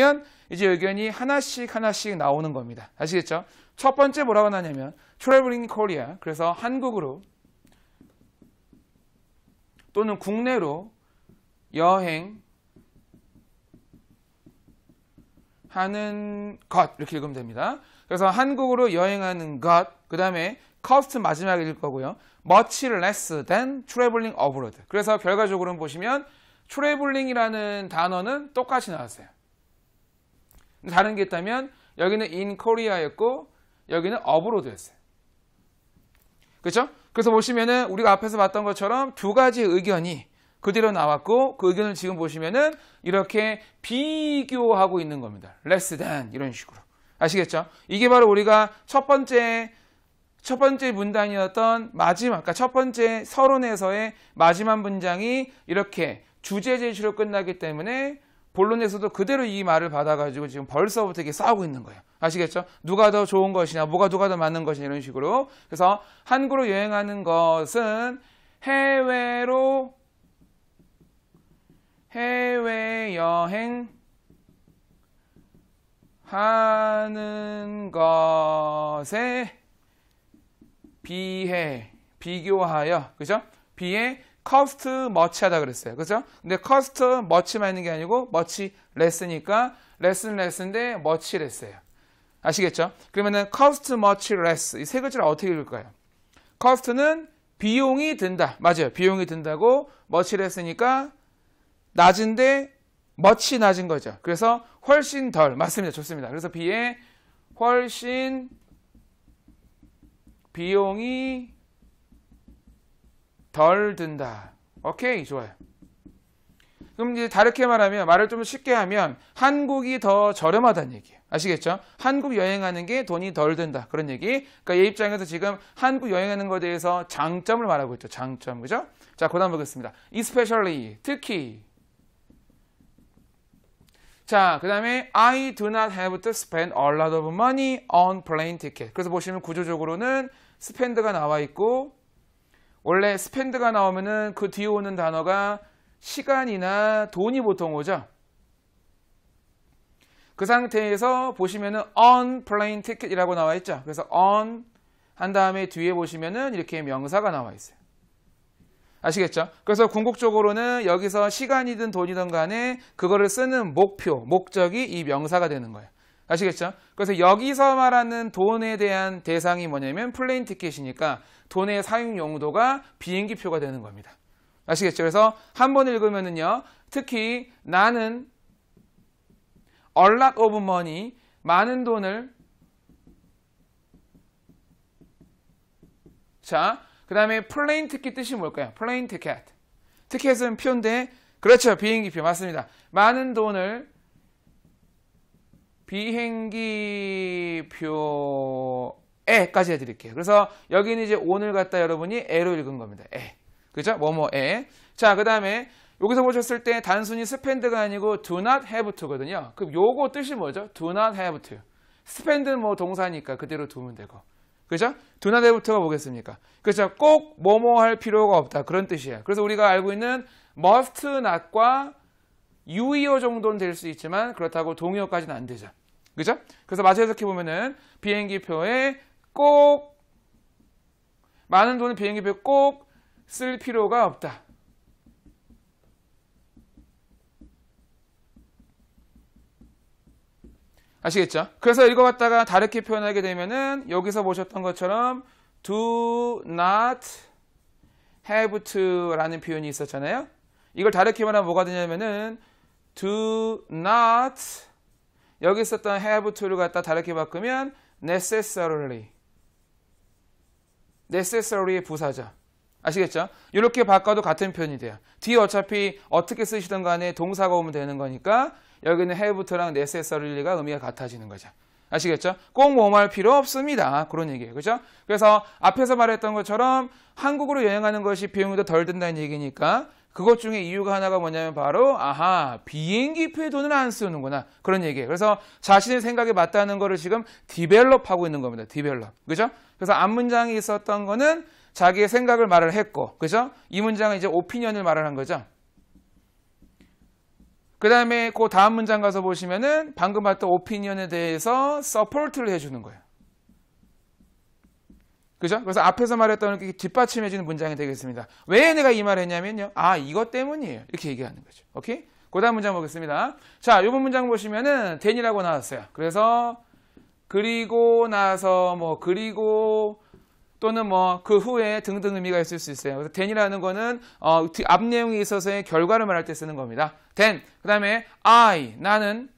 보면 이제 의견이 하나씩 하나씩 나오는 겁니다. 아시겠죠? 첫 번째 뭐라고 나냐면 트래블링 코리아 그래서 한국으로 또는 국내로 여행 하는 것 이렇게 읽으면 됩니다. 그래서 한국으로 여행하는 것, 그 다음에 cost 마지막에 읽을 거고요. much less than traveling abroad. 그래서 결과적으로는 보시면 traveling이라는 단어는 똑같이 나왔어요. 다른 게 있다면 여기는 in Korea였고 여기는 abroad였어요. 그렇죠? 그래서 보시면은 우리가 앞에서 봤던 것처럼 두 가지 의견이 그대로 나왔고 그 의견을 지금 보시면은 이렇게 비교하고 있는 겁니다. less than 이런 식으로. 아시겠죠? 이게 바로 우리가 첫 번째 첫 번째 문단이었던 마지막, 그러니까 첫 번째 서론에서의 마지막 문장이 이렇게 주제 제시로 끝나기 때문에 본론에서도 그대로 이 말을 받아가지고 지금 벌써부터 이렇게 싸우고 있는 거예요. 아시겠죠? 누가 더 좋은 것이냐, 뭐가 누가 더 맞는 것이냐 이런 식으로. 그래서 한국으로 여행하는 것은 해외로 해외 여행 하는 것에 비해 비교하여 그죠? 비해 커스트 머치 하다 그랬어요. 그죠? 근데 커스트 머치만 있는 게 아니고 머치 레스니까 레슨 레 s 인데 머치 c h l 예요 아시겠죠? 그러면은 커스트 머치 레스 이 세 글자를 어떻게 읽을까요? 커스트는 비용이 든다. 맞아요. 비용이 든다고 머치 c h l 니까 낮은데 머치 낮은 거죠. 그래서 훨씬 덜. 맞습니다. 좋습니다. 그래서 비에 훨씬 비용이 덜 든다. 오케이, 좋아요. 그럼 이제 다르게 말하면 말을 좀 쉽게 하면 한국이 더 저렴하다는 얘기예요. 아시겠죠? 한국 여행하는 게 돈이 덜 든다 그런 얘기. 그러니까 얘 입장에서 지금 한국 여행하는 것에 대해서 장점을 말하고 있죠. 장점 그죠? 자, 그다음 보겠습니다. Especially 특히 자, 그 다음에 I do not have to spend a lot of money on plane ticket. 그래서 보시면 구조적으로는 spend가 나와 있고 원래 스펜드가 나오면은 그 뒤에 오는 단어가 시간이나 돈이 보통 오죠. 그 상태에서 보시면은 on plane ticket이라고 나와 있죠. 그래서 on 한 다음에 뒤에 보시면은 이렇게 명사가 나와 있어요. 아시겠죠? 그래서 궁극적으로는 여기서 시간이든 돈이든 간에 그거를 쓰는 목표, 목적이 이 명사가 되는 거예요. 아시겠죠? 그래서 여기서 말하는 돈에 대한 대상이 뭐냐면 플레인 티켓이니까 돈의 사용 용도가 비행기표가 되는 겁니다. 아시겠죠? 그래서 한 번 읽으면은요. 특히 나는 a lot of money, 많은 돈을 자, 그 다음에 플레인 티켓 뜻이 뭘까요? 플레인 티켓. 티켓은 표인데 그렇죠. 비행기표 맞습니다. 많은 돈을 비행기표 에까지 해드릴게요. 그래서 여기는 이제 오늘 갔다 여러분이 에로 읽은 겁니다. 에. 그죠? 뭐뭐 에. 자, 그 다음에 여기서 보셨을 때 단순히 스펜드가 아니고 do not have to거든요. 그럼 요거 뜻이 뭐죠? do not have to. 스펜드는 뭐 동사니까 그대로 두면 되고. 그죠? do not have to가 뭐겠습니까? 그죠? 꼭 뭐뭐 할 필요가 없다. 그런 뜻이에요. 그래서 우리가 알고 있는 must not과 유의어 정도는 될 수 있지만 그렇다고 동의어까지는 안 되죠. 그죠? 그래서 마저 해석해 보면은 비행기표에 꼭 많은 돈을 비행기표에 꼭 쓸 필요가 없다. 아시겠죠? 그래서 읽어봤다가 다르게 표현하게 되면은 여기서 보셨던 것처럼 do not have to라는 표현이 있었잖아요. 이걸 다르게 말하면 뭐가 되냐면은 do not 여기 있었던 have to를 갖다 다르게 바꾸면 necessarily necessary의 부사자 아시겠죠? 이렇게 바꿔도 같은 표현이 돼요. 뒤 어차피 어떻게 쓰시든 간에 동사가 오면 되는 거니까 여기는 have부터랑 necessarily가 의미가 같아지는 거죠. 아시겠죠? 꼭 뭐할 필요 없습니다. 그런 얘기예요. 그죠? 그래서 앞에서 말했던 것처럼 한국으로 여행하는 것이 비용이 더 덜 든다는 얘기니까 그것 중에 이유가 하나가 뭐냐면 바로 아하 비행기표에 돈을 안 쓰는구나 그런 얘기예요. 그래서 자신의 생각에 맞다는 거를 지금 디벨롭하고 있는 겁니다. 디벨롭 그죠? 그래서 앞 문장이 있었던 거는 자기의 생각을 말을 했고 그죠? 이 문장은 이제 오피니언을 말을 한 거죠. 그 다음에 그 다음 문장 가서 보시면은 방금 봤던 오피니언에 대해서 서포트를 해주는 거예요. 그죠? 그래서 앞에서 말했던 게 그 뒷받침해주는 문장이 되겠습니다. 왜 내가 이 말을 했냐면요. 아, 이것 때문이에요. 이렇게 얘기하는 거죠. 오케이? 그 다음 문장 보겠습니다. 자, 요번 문장 보시면은 t 이라고 나왔어요. 그래서 그리고 나서 뭐 그리고 또는 뭐 그 후에 등등 의미가 있을 수 있어요. 그래서 t 이라는 거는 어, 앞 내용에 있어서의 결과를 말할 때 쓰는 겁니다. t 그 다음에 I 나는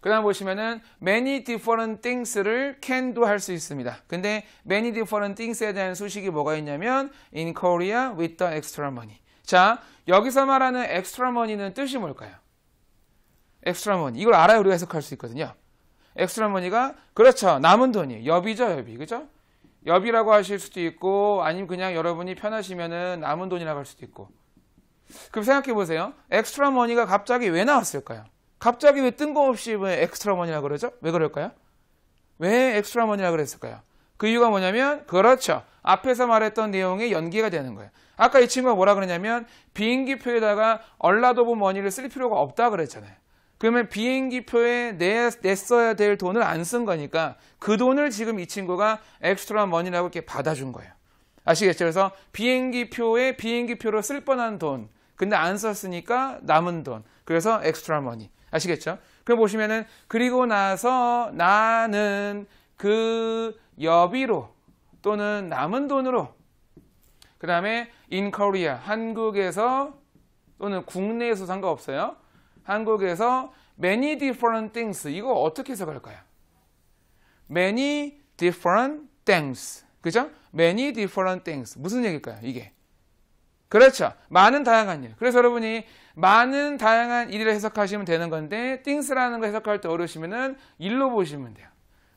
그 다음 보시면은 many different things를 can도 할 수 있습니다. 근데 many different things에 대한 소식이 뭐가 있냐면 in Korea with the extra money. 자, 여기서 말하는 extra money는 뜻이 뭘까요? extra money. 이걸 알아야 우리가 해석할 수 있거든요. extra money가 그렇죠. 남은 돈이 여비죠, 여비. 그죠? 여비라고 하실 수도 있고 아니면 그냥 여러분이 편하시면은 남은 돈이라고 할 수도 있고. 그럼 생각해 보세요. extra money가 갑자기 왜 나왔을까요? 갑자기 왜 뜬금없이 왜 엑스트라 머니라 그러죠? 왜 그럴까요? 왜 엑스트라 머니라 그랬을까요? 그 이유가 뭐냐면 그렇죠. 앞에서 말했던 내용의 연계가 되는 거예요. 아까 이 친구가 뭐라 그러냐면 비행기표에다가 얼라도브 머니를 쓸 필요가 없다 그랬잖아요. 그러면 비행기표에 내, 냈어야 될 돈을 안 쓴 거니까 그 돈을 지금 이 친구가 엑스트라 머니라고 이렇게 받아준 거예요. 아시겠죠? 그래서 비행기표에 비행기표로 쓸 뻔한 돈, 근데 안 썼으니까 남은 돈. 그래서 엑스트라 머니. 아시겠죠? 그럼 보시면은 그리고 나서 나는 그 여비로 또는 남은 돈으로 그 다음에 in Korea 한국에서 또는 국내에서 상관없어요. 한국에서 many different things 이거 어떻게 해석할까요? many different things 그죠? many different things 무슨 얘기일까요? 이게 그렇죠. 많은 다양한 일. 그래서 여러분이 많은 다양한 일을 해석하시면 되는 건데 things라는 거 해석할 때 어려우시면은 일로 보시면 돼요.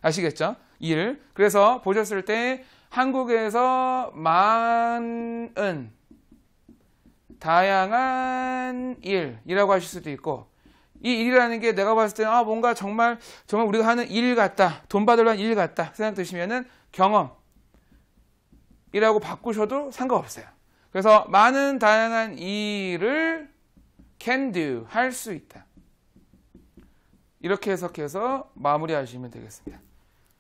아시겠죠? 일. 그래서 보셨을 때 한국에서 많은 다양한 일이라고 하실 수도 있고 이 일이라는 게 내가 봤을 때는 아 뭔가 정말 정말 우리가 하는 일 같다 돈 받으려는 일 같다 생각 드시면은 경험이라고 바꾸셔도 상관없어요. 그래서 많은 다양한 일을 can do, 할 수 있다. 이렇게 해석해서 마무리하시면 되겠습니다.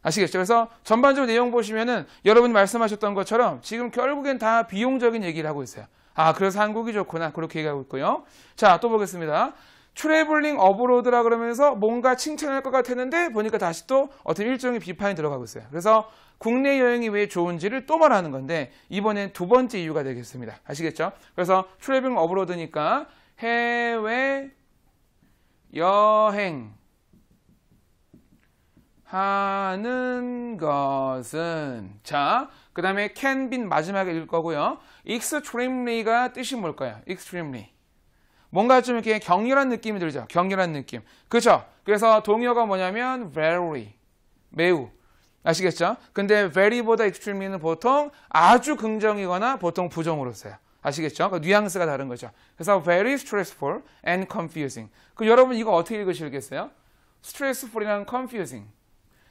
아시겠죠? 그래서 전반적으로 내용 보시면은 여러분이 말씀하셨던 것처럼 지금 결국엔 다 비용적인 얘기를 하고 있어요. 아, 그래서 한국이 좋구나. 그렇게 얘기하고 있고요. 자, 또 보겠습니다. 트래블링 어브로드라 그러면서 뭔가 칭찬할 것 같았는데 보니까 다시 또 어떤 일종의 비판이 들어가고 있어요. 그래서 국내 여행이 왜 좋은지를 또 말하는 건데 이번엔 두 번째 이유가 되겠습니다. 아시겠죠? 그래서 트래블링 어브로드니까 해외 여행 하는 것은 자, 그 다음에 can b 마지막에 읽을 거고요. extremely가 뜻이 뭘까요? extremely 뭔가 좀 이렇게 격렬한 느낌이 들죠. 격렬한 느낌. 그렇죠? 그래서 동요가 뭐냐면 very, 매우. 아시겠죠? 근데 very보다 extreme는 보통 아주 긍정이거나 보통 부정으로 써요. 아시겠죠? 그 뉘앙스가 다른 거죠. 그래서 very stressful and confusing. 그 여러분 이거 어떻게 읽으시겠어요? stressful이랑 confusing.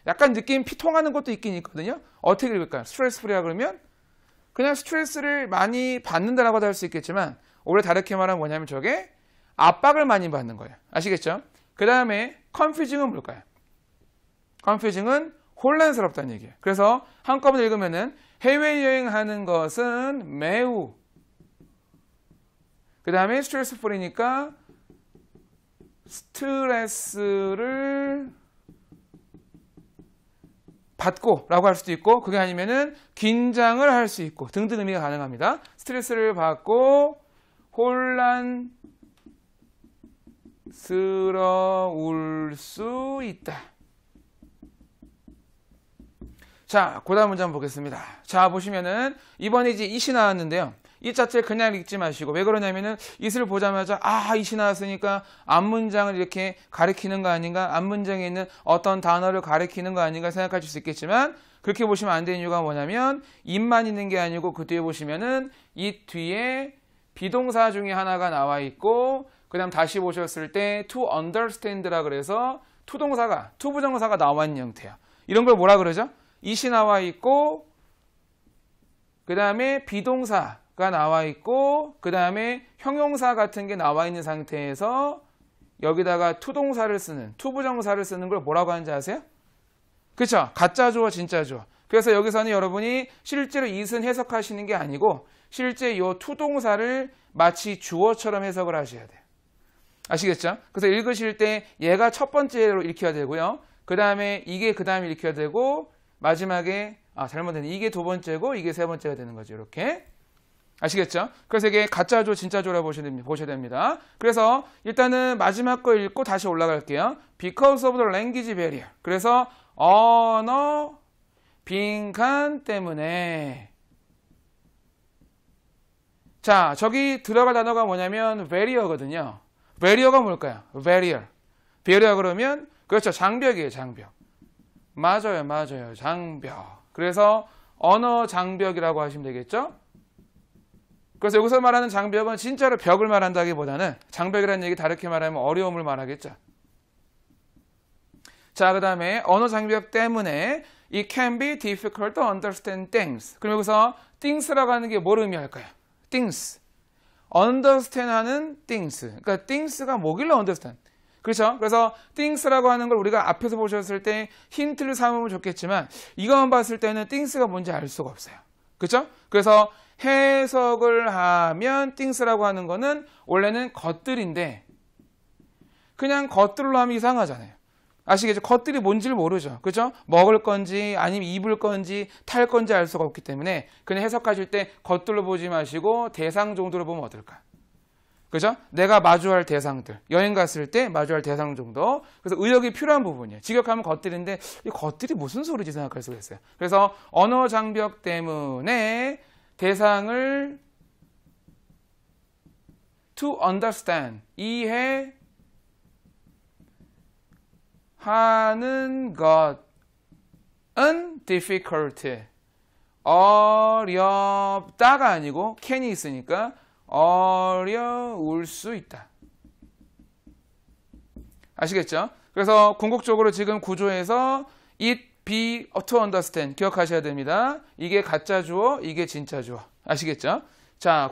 약간 느낌 피통하는 것도 있긴 있거든요. 어떻게 읽을까요? stressful이라 그러면 그냥 스트레스를 많이 받는다라고도 할 수 있겠지만 원래 다르게 말하면 뭐냐면 저게 압박을 많이 받는 거예요. 아시겠죠? 그 다음에 컨퓨징은 뭘까요? 컨퓨징은 혼란스럽다는 얘기예요. 그래서 한꺼번에 읽으면은 해외여행하는 것은 매우 그 다음에 스트레스 풀이니까 스트레스를 받고 라고 할 수도 있고 그게 아니면은 긴장을 할 수 있고 등등 의미가 가능합니다. 스트레스를 받고 혼란스러울 수 있다. 자, 그 다음 문장 보겠습니다. 자, 보시면은, 이번에 이제 이시 나왔는데요. 이 자체를 그냥 읽지 마시고 왜 그러냐면은 이슬 보자마자 아 이시 나왔으니까 앞 문장을 이렇게 가리키는 거 아닌가 앞 문장에 있는 어떤 단어를 가리키는 거 아닌가 생각하실 수 있겠지만 그렇게 보시면 안 되는 이유가 뭐냐면 입만 있는 게 아니고 그 뒤에 보시면은 이 뒤에 비동사 중에 하나가 나와 있고 그 다음 다시 보셨을 때 to understand라 그래서 투동사가 투부정사가 나와 있는 형태야. 이런 걸 뭐라 그러죠? 이시 나와 있고 그 다음에 비동사가 나와 있고 그 다음에 형용사 같은 게 나와 있는 상태에서 여기다가 투동사를 쓰는 투부정사를 쓰는 걸 뭐라고 하는지 아세요? 그쵸? 가짜 주어 진짜 주어 그래서 여기서는 여러분이 실제로 이은 해석하시는 게 아니고 실제 이 투동사를 마치 주어처럼 해석을 하셔야 돼요. 아시겠죠? 그래서 읽으실 때 얘가 첫 번째로 읽혀야 되고요. 그 다음에 이게 그 다음에 읽혀야 되고 마지막에 아 잘못된 했 이게 두 번째고 이게 세 번째가 되는 거죠. 이렇게 아시겠죠? 그래서 이게 가짜조 진짜조라 보셔야 됩니다. 그래서 일단은 마지막 거 읽고 다시 올라갈게요. Because of the language barrier. 그래서 언어 빈칸 때문에 자, 저기 들어갈 단어가 뭐냐면 barrier거든요. barrier가 뭘까요? barrier. barrier 그러면 그렇죠. 장벽이에요, 장벽. 맞아요, 맞아요. 장벽. 그래서 언어 장벽이라고 하시면 되겠죠? 그래서 여기서 말하는 장벽은 진짜로 벽을 말한다기보다는 장벽이라는 얘기 다르게 말하면 어려움을 말하겠죠. 자, 그 다음에 언어 장벽 때문에 It can be difficult to understand things. 그럼 여기서 things라고 하는 게 뭘 의미할까요? things. understand 하는 things. 그러니까 things가 뭐길래 understand? 그렇죠? 그래서 things라고 하는 걸 우리가 앞에서 보셨을 때 힌트를 삼으면 좋겠지만 이것만 봤을 때는 things가 뭔지 알 수가 없어요. 그렇죠? 그래서 해석을 하면 things라고 하는 거는 원래는 것들인데 그냥 것들로 하면 이상하잖아요. 아시겠죠? 겉들이 뭔지를 모르죠. 그죠? 먹을 건지 아니면 입을 건지 탈 건지 알 수가 없기 때문에 그냥 해석하실 때 겉들로 보지 마시고 대상 정도로 보면 어떨까? 그죠? 내가 마주할 대상들. 여행 갔을 때 마주할 대상 정도. 그래서 의역이 필요한 부분이에요. 직역하면 겉들인데 이 겉들이 무슨 소리지 생각할 수가 있어요. 그래서 언어 장벽 때문에 대상을 to understand 이해 하는 것은 difficult. 어렵다가 아니고 can이 있으니까 어려울 수 있다. 아시겠죠? 그래서 궁극적으로 지금 구조에서 it be to understand 기억하셔야 됩니다. 이게 가짜 주어, 이게 진짜 주어. 아시겠죠? 자.